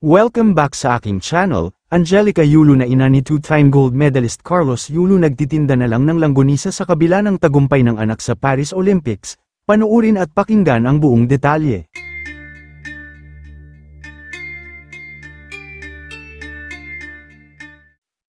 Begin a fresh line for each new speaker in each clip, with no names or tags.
Welcome back sa aking channel, Angelica Yulo na ina ni two-time gold medalist Carlos Yulo nagtitinda na lang ng langgonisa sa kabila ng tagumpay ng anak sa Paris Olympics, panuurin at pakinggan ang buong detalye.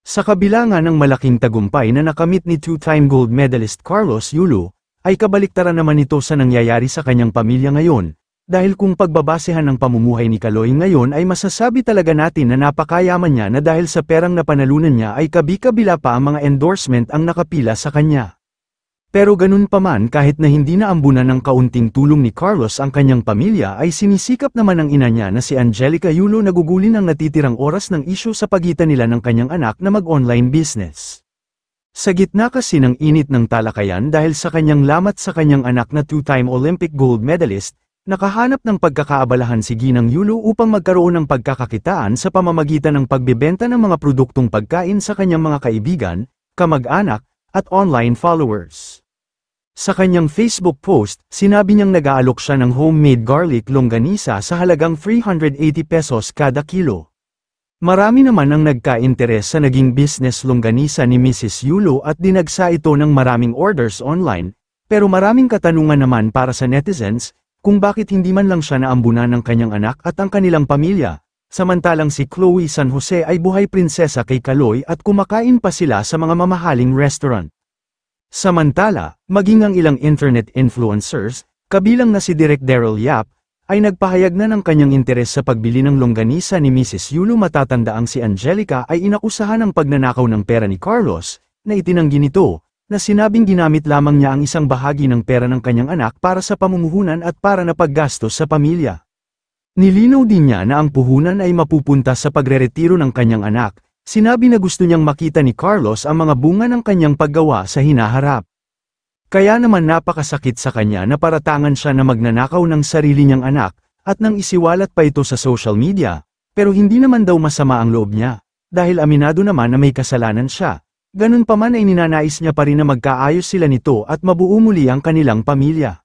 Sa kabila nga ng malaking tagumpay na nakamit ni two-time gold medalist Carlos Yulo, ay kabaliktaran naman ito sa nangyayari sa kanyang pamilya ngayon, dahil kung pagbabasehan ng pamumuhay ni Kaloy ngayon ay masasabi talaga natin na napakayaman niya na dahil sa perang napanalunan niya ay kabi-kabila pa ang mga endorsement ang nakapila sa kanya. Pero ganun pa man kahit na hindi naambunan ng kaunting tulong ni Carlos ang kanyang pamilya ay sinisikap naman ng ina niya na si Angelica Yulo nagugulin ang natitirang oras ng isyo sa pagitan nila ng kanyang anak na mag-online business. Sa gitna kasi ng init ng talakayan dahil sa kanyang lamat sa kanyang anak na two-time Olympic gold medalist, nakahanap ng pagkakaabalahan si Ginang Yulo upang magkaroon ng pagkakakitaan sa pamamagitan ng pagbebenta ng mga produktong pagkain sa kanyang mga kaibigan, kamag-anak, at online followers. Sa kanyang Facebook post, sinabi niyang nag-aalok siya ng homemade garlic longganisa sa halagang 380 pesos kada kilo. Marami naman ang nagka-interes sa naging business longganisa ni Mrs. Yulo at dinagsa ito ng maraming orders online, pero maraming katanungan naman para sa netizens, kung bakit hindi man lang siya naambunan ng kanyang anak at ang kanilang pamilya, samantalang si Chloe San Jose ay buhay prinsesa kay Kaloy at kumakain pa sila sa mga mamahaling restaurant. Samantala, maging ang ilang internet influencers, kabilang na si Direk Daryl Yap, ay nagpahayag na ng kanyang interes sa pagbili ng longganisa ni Mrs. Yulo matatanda ang si Angelica ay inakusahan ng pagnanakaw ng pera ni Carlos, na itinanggi nito, na sinabing ginamit lamang niya ang isang bahagi ng pera ng kanyang anak para sa pamumuhunan at para na paggastos sa pamilya. Nilinaw din niya na ang puhunan ay mapupunta sa pagreretiro ng kanyang anak, sinabi na gusto niyang makita ni Carlos ang mga bunga ng kanyang paggawa sa hinaharap. Kaya naman napakasakit sa kanya na paratangan siya na magnanakaw ng sarili niyang anak, at nang isiwalat pa ito sa social media, pero hindi naman daw masama ang loob niya, dahil aminado naman na may kasalanan siya, Ganun pa man ay ninanais niya pa rin na magkaayos sila nito at mabuo muli ang kanilang pamilya.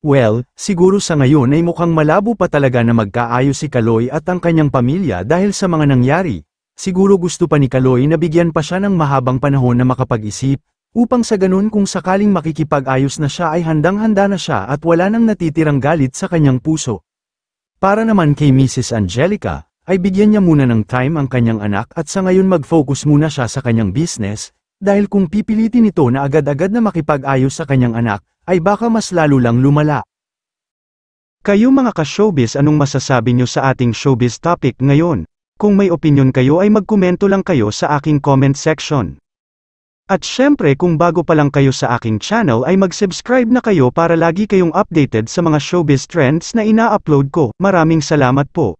Well, siguro sa ngayon ay mukhang malabo pa talaga na magkaayos si Kaloy at ang kanyang pamilya dahil sa mga nangyari. Siguro gusto pa ni Kaloy na bigyan pa siya ng mahabang panahon na makapag-isip, upang sa ganun kung sakaling makikipag-ayos na siya ay handang-handa na siya at wala nang natitirang galit sa kanyang puso. Para naman kay Mrs. Angelica, ay bigyan niya muna ng time ang kanyang anak at sa ngayon mag-focus muna siya sa kanyang business, dahil kung pipilitin ito na agad-agad na makipag-ayos sa kanyang anak, ay baka mas lalo lang lumala. Kayo mga ka-showbiz anong masasabi niyo sa ating showbiz topic ngayon? Kung may opinion kayo ay magkomento lang kayo sa aking comment section. At syempre kung bago pa lang kayo sa aking channel ay mag-subscribe na kayo para lagi kayong updated sa mga showbiz trends na ina-upload ko. Maraming salamat po.